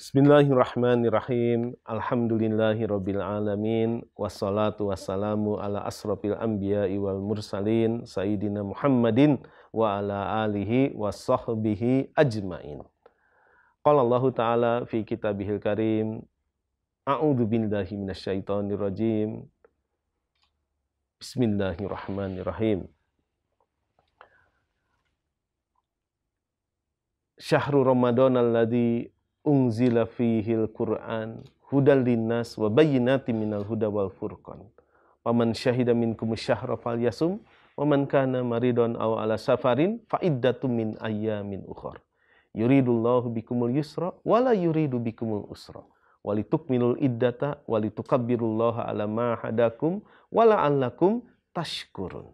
Bismillahirrahmanirrahim. Alhamdulillahirabbil alamin wassalatu wassalamu ala asrofil anbiya'i wal mursalin sayyidina Muhammadin wa ala alihi washabbihi ajmain. Qala Allah taala fi kitabihil karim A'udzu billahi minasyaitonir rajim. Bismillahirrahmanirrahim. Syahrul Ramadan alladzi unzila fihil Qur'an hudal linnas wa bayyinatin minal huda wal furqan. Paman syahida minkum syahra fal yasum wa man kana maridon aw ala safarin fa iddatum min ayyamin ukhra. Yuridullahu bikumul yusra wa la yuridu bikumul usra. Walitukmilul iddata walitukabbirullaha ala ma hadakum wa la'allakum tashkurun.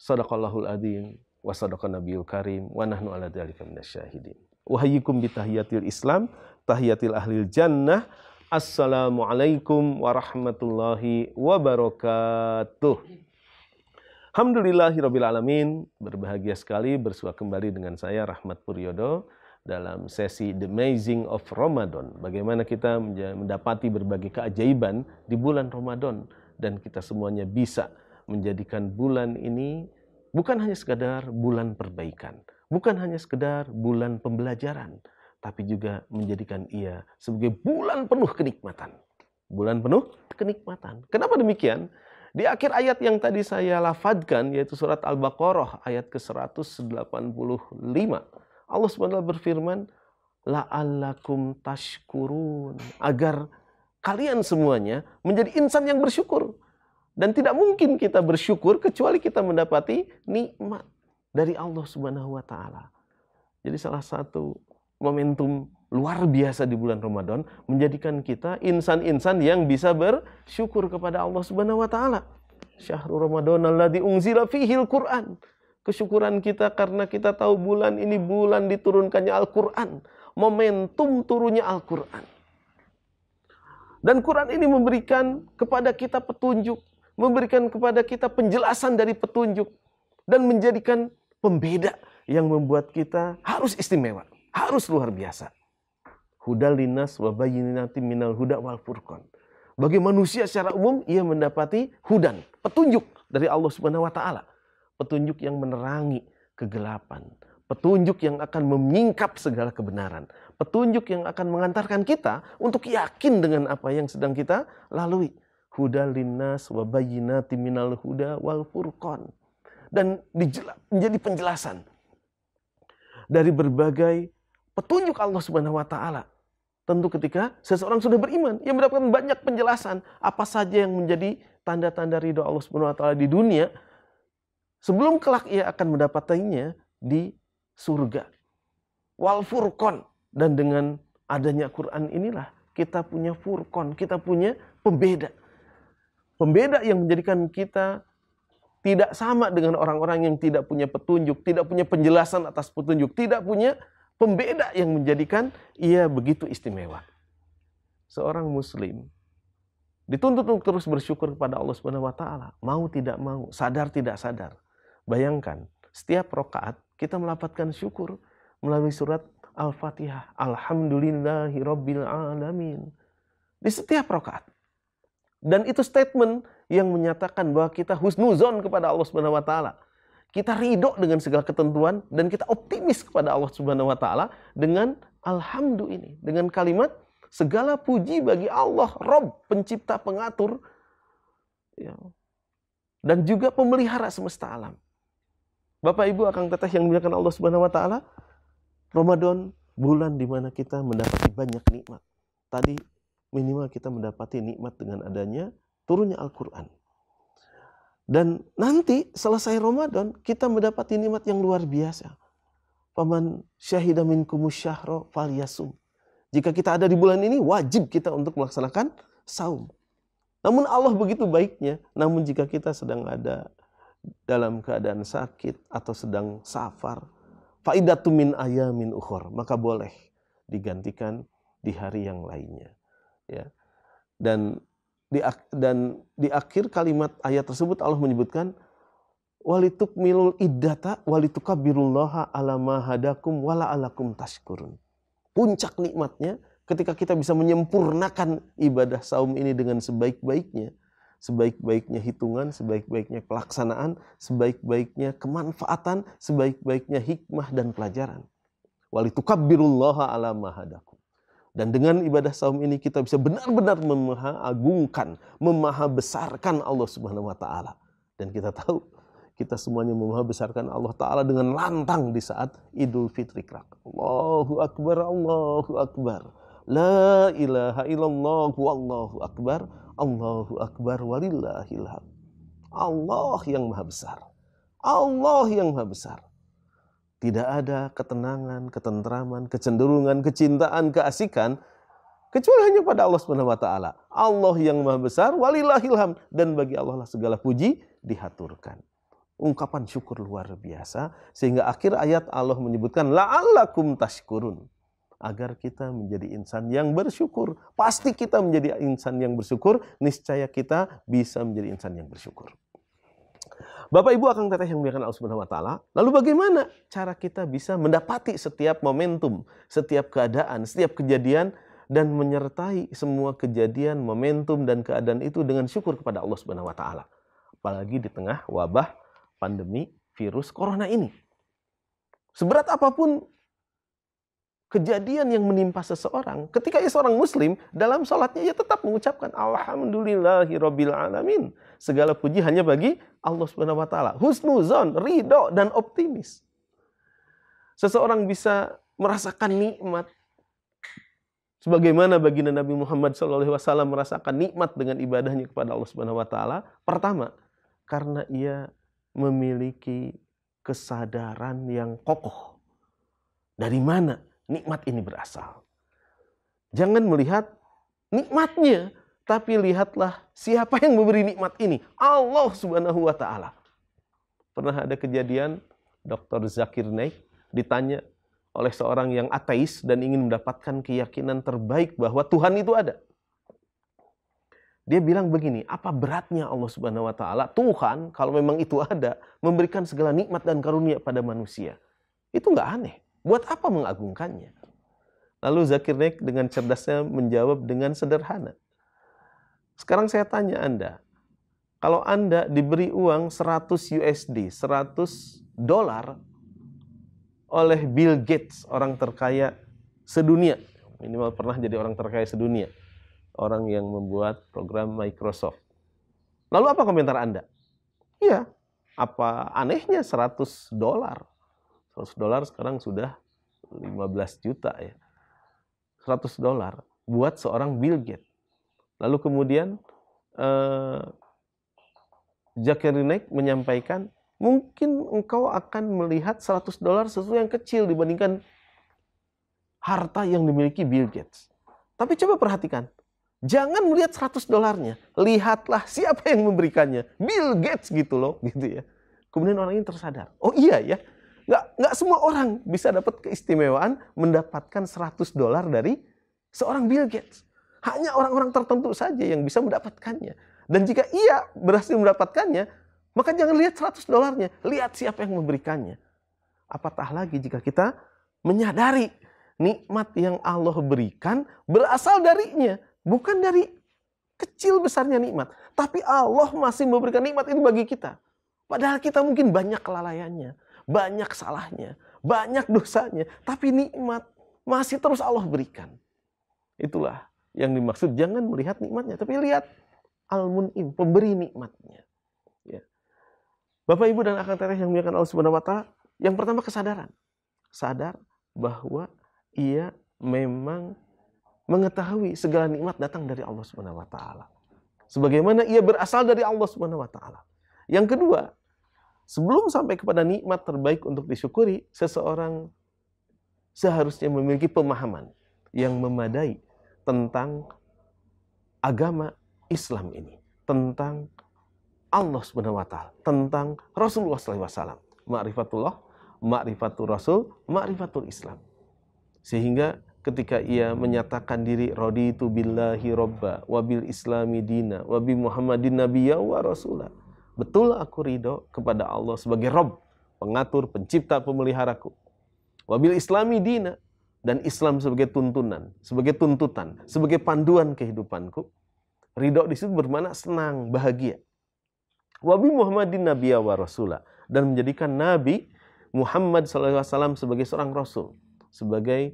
Sadaqallahul adzim wa sadaqa nabiyul karim wa nahnu ala dzalika minasyahidin. Wahayikum bitahiyatil Islam, tahiyatil ahlil jannah. Assalamualaikum warahmatullahi wabarakatuh. Alhamdulillahirrabbilalamin, berbahagia sekali bersua kembali dengan saya Rahmat Puryodo dalam sesi The Amazing of Ramadan. Bagaimana kita mendapati berbagai keajaiban di bulan Ramadan dan kita semuanya bisa menjadikan bulan ini bukan hanya sekadar bulan perbaikan, bukan hanya sekedar bulan pembelajaran, tapi juga menjadikan ia sebagai bulan penuh kenikmatan. Bulan penuh kenikmatan. Kenapa demikian? Di akhir ayat yang tadi saya lafadkan, yaitu surat Al-Baqarah ayat ke-185, Allah SWT berfirman, La'allakum tashkurun. Agar kalian semuanya menjadi insan yang bersyukur. Dan tidak mungkin kita bersyukur kecuali kita mendapati nikmat dari Allah Subhanahu wa taala. Jadi salah satu momentum luar biasa di bulan Ramadan menjadikan kita insan-insan yang bisa bersyukur kepada Allah Subhanahu wa taala. Syahrul Ramadan alladzi unzila fihil Qur'an. Kesyukuran kita karena kita tahu bulan ini bulan diturunkannya Al-Qur'an, momentum turunnya Al-Qur'an. Dan Quran ini memberikan kepada kita petunjuk, memberikan kepada kita penjelasan dari petunjuk dan menjadikan pembeda yang membuat kita harus istimewa, harus luar biasa. Huda linas wa bayyinati minal huda wal furqan. Bagi manusia secara umum ia mendapati hudan, petunjuk dari Allah Subhanahu wa taala. Petunjuk yang menerangi kegelapan, petunjuk yang akan menyingkap segala kebenaran, petunjuk yang akan mengantarkan kita untuk yakin dengan apa yang sedang kita lalui. Huda linas wa bayyinati minal huda wal furqan dan menjadi penjelasan dari berbagai petunjuk Allah Subhanahu wa taala. Tentu ketika seseorang sudah beriman, ia mendapatkan banyak penjelasan apa saja yang menjadi tanda-tanda ridho Allah Subhanahu wa taala di dunia sebelum kelak ia akan mendapatkannya di surga. Wal furqon dan dengan adanya Quran inilah kita punya furqon, kita punya pembeda. Pembeda yang menjadikan kita tidak sama dengan orang-orang yang tidak punya petunjuk, tidak punya penjelasan atas petunjuk, tidak punya pembeda yang menjadikan ia begitu istimewa. Seorang muslim dituntut untuk terus bersyukur kepada Allah Subhanahu wa taala, mau tidak mau, sadar tidak sadar. Bayangkan, setiap rokaat kita melafatkan syukur melalui surat Al-Fatihah. Alhamdulillahi Rabbil Alamin. Di setiap rokaat. Dan itu statement yang menyatakan bahwa kita husnuzon kepada Allah Subhanahu wa taala. Kita ridho dengan segala ketentuan dan kita optimis kepada Allah Subhanahu wa taala dengan alhamdu ini, dengan kalimat segala puji bagi Allah Rob pencipta pengatur ya. dan juga pemelihara semesta alam. Bapak Ibu akan teteh yang dimuliakan Allah Subhanahu wa taala, Ramadan bulan di mana kita mendapati banyak nikmat. Tadi minimal kita mendapati nikmat dengan adanya turunnya Al-Quran. Dan nanti selesai Ramadan kita mendapati nikmat yang luar biasa. Paman syahida minkumus syahro falyasum. Jika kita ada di bulan ini wajib kita untuk melaksanakan saum. Namun Allah begitu baiknya, namun jika kita sedang ada dalam keadaan sakit atau sedang safar, faidatu min ayamin ukhur, maka boleh digantikan di hari yang lainnya ya dan di dan di akhir kalimat ayat tersebut Allah menyebutkan walituk milul iddata walitukabirullaha alama hadakum wala alakum tashkurun puncak nikmatnya ketika kita bisa menyempurnakan ibadah saum ini dengan sebaik-baiknya sebaik-baiknya hitungan, sebaik-baiknya pelaksanaan, sebaik-baiknya kemanfaatan, sebaik-baiknya hikmah dan pelajaran. Walitukabbirullaha ala mahadakum. Dan dengan ibadah saum ini kita bisa benar-benar memahagungkan, memahabesarkan Allah Subhanahu wa taala. Dan kita tahu kita semuanya memahabesarkan Allah taala dengan lantang di saat Idul Fitri kelak. Allahu akbar, Allahu akbar. La ilaha illallah wallahu akbar, Allahu akbar walillahil Allah yang maha besar. Allah yang maha besar. Tidak ada ketenangan, ketentraman, kecenderungan, kecintaan, keasikan kecuali hanya pada Allah Subhanahu wa taala. Allah yang Maha Besar, walillahilham dan bagi Allah lah segala puji dihaturkan. Ungkapan syukur luar biasa sehingga akhir ayat Allah menyebutkan la'allakum tashkurun agar kita menjadi insan yang bersyukur. Pasti kita menjadi insan yang bersyukur, niscaya kita bisa menjadi insan yang bersyukur. Bapak Ibu akan teteh yang dimuliakan Allah Subhanahu wa taala. Lalu bagaimana cara kita bisa mendapati setiap momentum, setiap keadaan, setiap kejadian dan menyertai semua kejadian, momentum dan keadaan itu dengan syukur kepada Allah Subhanahu wa taala. Apalagi di tengah wabah pandemi virus corona ini. Seberat apapun kejadian yang menimpa seseorang, ketika ia seorang muslim, dalam sholatnya ia tetap mengucapkan Alhamdulillahirabbil alamin. Segala puji hanya bagi Allah Subhanahu wa taala. Husnuzon, ridho dan optimis. Seseorang bisa merasakan nikmat sebagaimana baginda Nabi Muhammad SAW merasakan nikmat dengan ibadahnya kepada Allah Subhanahu wa taala. Pertama, karena ia memiliki kesadaran yang kokoh. Dari mana? nikmat ini berasal. Jangan melihat nikmatnya, tapi lihatlah siapa yang memberi nikmat ini. Allah Subhanahu wa taala. Pernah ada kejadian Dr. Zakir Naik ditanya oleh seorang yang ateis dan ingin mendapatkan keyakinan terbaik bahwa Tuhan itu ada. Dia bilang begini, apa beratnya Allah Subhanahu wa taala? Tuhan kalau memang itu ada, memberikan segala nikmat dan karunia pada manusia. Itu nggak aneh. Buat apa mengagungkannya? Lalu Zakir Naik dengan cerdasnya menjawab dengan sederhana. Sekarang saya tanya Anda, kalau Anda diberi uang 100 USD, 100 dolar oleh Bill Gates, orang terkaya sedunia, minimal pernah jadi orang terkaya sedunia, orang yang membuat program Microsoft. Lalu apa komentar Anda? Iya, apa anehnya 100 dolar? 100 dolar sekarang sudah 15 juta ya. 100 dolar buat seorang Bill Gates. Lalu kemudian eh, Jack menyampaikan, mungkin engkau akan melihat 100 dolar sesuatu yang kecil dibandingkan harta yang dimiliki Bill Gates. Tapi coba perhatikan, jangan melihat 100 dolarnya, lihatlah siapa yang memberikannya. Bill Gates gitu loh, gitu ya. Kemudian orang ini tersadar, oh iya ya, Nggak, nggak semua orang bisa dapat keistimewaan mendapatkan 100 dolar dari seorang Bill Gates. Hanya orang-orang tertentu saja yang bisa mendapatkannya. Dan jika ia berhasil mendapatkannya, maka jangan lihat 100 dolarnya, lihat siapa yang memberikannya. Apatah lagi jika kita menyadari nikmat yang Allah berikan berasal darinya, bukan dari kecil besarnya nikmat, tapi Allah masih memberikan nikmat itu bagi kita. Padahal kita mungkin banyak kelalaiannya banyak salahnya, banyak dosanya, tapi nikmat masih terus Allah berikan. Itulah yang dimaksud jangan melihat nikmatnya, tapi lihat al-mun'im, pemberi nikmatnya. Ya. Bapak Ibu dan akan tereh yang muliakan Allah Subhanahu wa taala, yang pertama kesadaran. Sadar bahwa ia memang mengetahui segala nikmat datang dari Allah Subhanahu wa taala. Sebagaimana ia berasal dari Allah Subhanahu wa taala. Yang kedua, Sebelum sampai kepada nikmat terbaik untuk disyukuri, seseorang seharusnya memiliki pemahaman yang memadai tentang agama Islam ini, tentang Allah Subhanahu wa taala, tentang Rasulullah SAW. Ma'rifatullah, ma'rifatul Rasul, ma'rifatul Islam. Sehingga ketika ia menyatakan diri raditu billahi robba wabil islami dina wabi muhammadin nabiyya wa rasulah Betul aku ridho kepada Allah sebagai Rob, pengatur, pencipta, pemeliharaku. Wabil islami dina, dan Islam sebagai tuntunan, sebagai tuntutan, sebagai panduan kehidupanku. Ridho di situ bermakna senang, bahagia. Wabi Muhammadin Nabiya wa Rasulah. Dan menjadikan Nabi Muhammad SAW sebagai seorang Rasul. Sebagai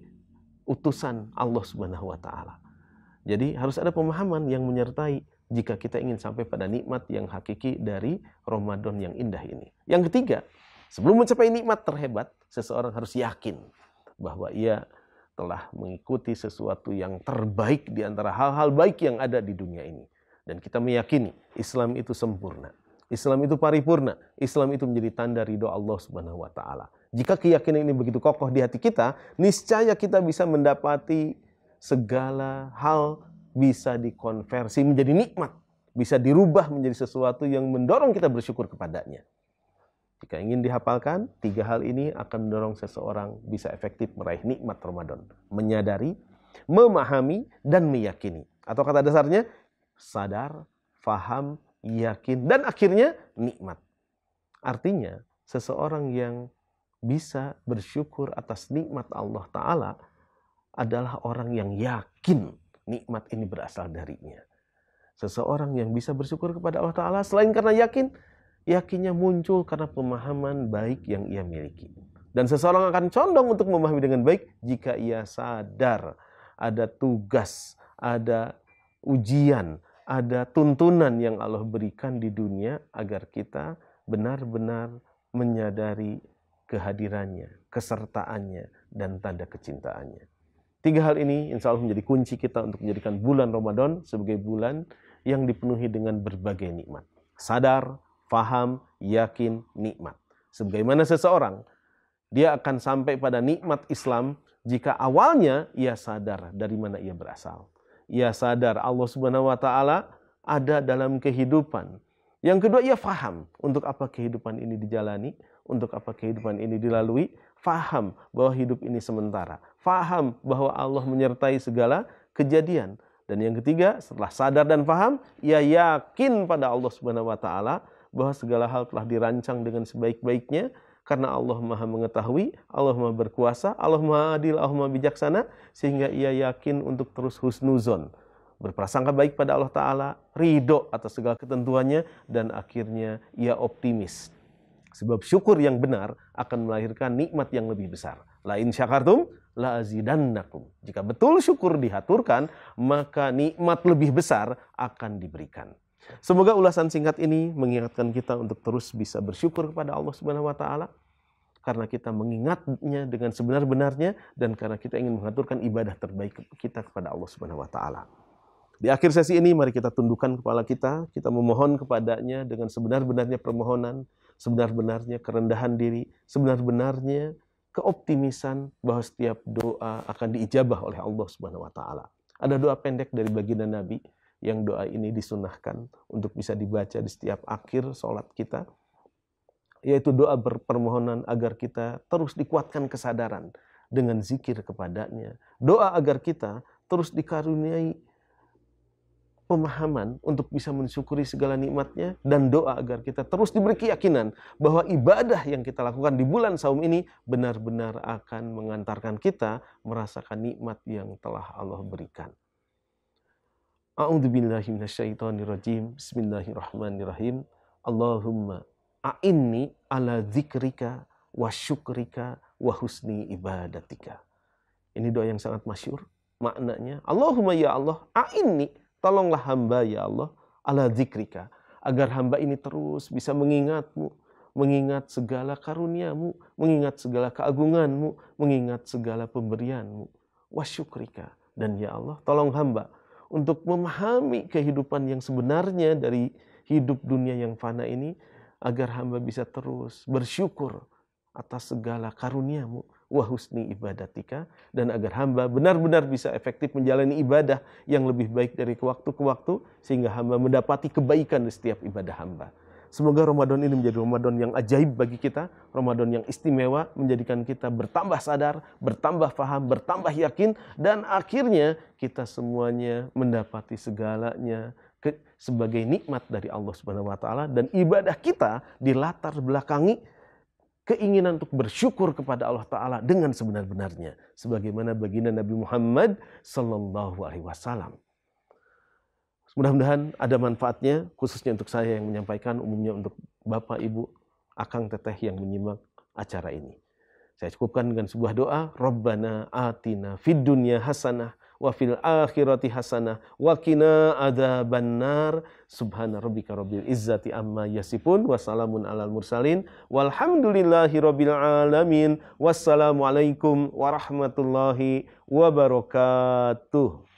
utusan Allah Subhanahu wa Ta'ala. Jadi harus ada pemahaman yang menyertai jika kita ingin sampai pada nikmat yang hakiki dari Ramadan yang indah ini. Yang ketiga, sebelum mencapai nikmat terhebat, seseorang harus yakin bahwa ia telah mengikuti sesuatu yang terbaik di antara hal-hal baik yang ada di dunia ini. Dan kita meyakini Islam itu sempurna. Islam itu paripurna. Islam itu menjadi tanda ridho Allah Subhanahu wa taala. Jika keyakinan ini begitu kokoh di hati kita, niscaya kita bisa mendapati segala hal bisa dikonversi menjadi nikmat, bisa dirubah menjadi sesuatu yang mendorong kita bersyukur kepadanya. Jika ingin dihafalkan, tiga hal ini akan mendorong seseorang bisa efektif meraih nikmat Ramadan. Menyadari, memahami, dan meyakini. Atau kata dasarnya, sadar, faham, yakin, dan akhirnya nikmat. Artinya, seseorang yang bisa bersyukur atas nikmat Allah Ta'ala adalah orang yang yakin nikmat ini berasal darinya. Seseorang yang bisa bersyukur kepada Allah Ta'ala selain karena yakin, yakinnya muncul karena pemahaman baik yang ia miliki. Dan seseorang akan condong untuk memahami dengan baik jika ia sadar ada tugas, ada ujian, ada tuntunan yang Allah berikan di dunia agar kita benar-benar menyadari kehadirannya, kesertaannya, dan tanda kecintaannya. Tiga hal ini insya Allah menjadi kunci kita untuk menjadikan bulan Ramadan sebagai bulan yang dipenuhi dengan berbagai nikmat. Sadar, faham, yakin, nikmat. Sebagaimana seseorang, dia akan sampai pada nikmat Islam jika awalnya ia sadar dari mana ia berasal. Ia sadar Allah Subhanahu wa taala ada dalam kehidupan. Yang kedua ia faham untuk apa kehidupan ini dijalani, untuk apa kehidupan ini dilalui, faham bahwa hidup ini sementara, faham bahwa Allah menyertai segala kejadian. Dan yang ketiga, setelah sadar dan faham, ia yakin pada Allah Subhanahu wa taala bahwa segala hal telah dirancang dengan sebaik-baiknya karena Allah Maha mengetahui, Allah Maha berkuasa, Allah Maha adil, Allah Maha bijaksana sehingga ia yakin untuk terus husnuzon, berprasangka baik pada Allah taala, ridho atas segala ketentuannya dan akhirnya ia optimis Sebab syukur yang benar akan melahirkan nikmat yang lebih besar. La in syakartum la azidannakum. Jika betul syukur dihaturkan, maka nikmat lebih besar akan diberikan. Semoga ulasan singkat ini mengingatkan kita untuk terus bisa bersyukur kepada Allah Subhanahu wa taala karena kita mengingatnya dengan sebenar-benarnya dan karena kita ingin mengaturkan ibadah terbaik kita kepada Allah Subhanahu wa taala. Di akhir sesi ini mari kita tundukkan kepala kita, kita memohon kepadanya dengan sebenar-benarnya permohonan sebenar-benarnya kerendahan diri, sebenar-benarnya keoptimisan bahwa setiap doa akan diijabah oleh Allah Subhanahu wa taala. Ada doa pendek dari baginda Nabi yang doa ini disunahkan untuk bisa dibaca di setiap akhir sholat kita yaitu doa berpermohonan agar kita terus dikuatkan kesadaran dengan zikir kepadanya. Doa agar kita terus dikaruniai pemahaman untuk bisa mensyukuri segala nikmatnya dan doa agar kita terus diberi keyakinan bahwa ibadah yang kita lakukan di bulan saum ini benar-benar akan mengantarkan kita merasakan nikmat yang telah Allah berikan. A'udzubillahiminasyaitonirrajim. Bismillahirrahmanirrahim. Allahumma a'inni ala zikrika wa syukrika wa husni ibadatika. Ini doa yang sangat masyur maknanya. Allahumma ya Allah a'inni Tolonglah hamba ya Allah ala zikrika agar hamba ini terus bisa mengingatmu, mengingat segala karuniamu, mengingat segala keagunganmu, mengingat segala pemberianmu. Wasyukrika dan ya Allah tolong hamba untuk memahami kehidupan yang sebenarnya dari hidup dunia yang fana ini agar hamba bisa terus bersyukur atas segala karuniamu wahusni ibadatika dan agar hamba benar-benar bisa efektif menjalani ibadah yang lebih baik dari waktu ke waktu sehingga hamba mendapati kebaikan di setiap ibadah hamba. Semoga Ramadan ini menjadi Ramadan yang ajaib bagi kita, Ramadan yang istimewa, menjadikan kita bertambah sadar, bertambah paham, bertambah yakin, dan akhirnya kita semuanya mendapati segalanya sebagai nikmat dari Allah Subhanahu wa Ta'ala, dan ibadah kita dilatar belakangi keinginan untuk bersyukur kepada Allah Ta'ala dengan sebenar-benarnya. Sebagaimana baginda Nabi Muhammad Sallallahu Alaihi Wasallam. Mudah-mudahan ada manfaatnya, khususnya untuk saya yang menyampaikan, umumnya untuk Bapak, Ibu, Akang, Teteh yang menyimak acara ini. Saya cukupkan dengan sebuah doa, Rabbana atina fid dunya hasanah wa fil akhirati hasanah wa qina adzabannar subhana rabbika rabbil izzati amma yasifun wa salamun alal mursalin walhamdulillahi rabbil alamin wassalamu alaikum warahmatullahi wabarakatuh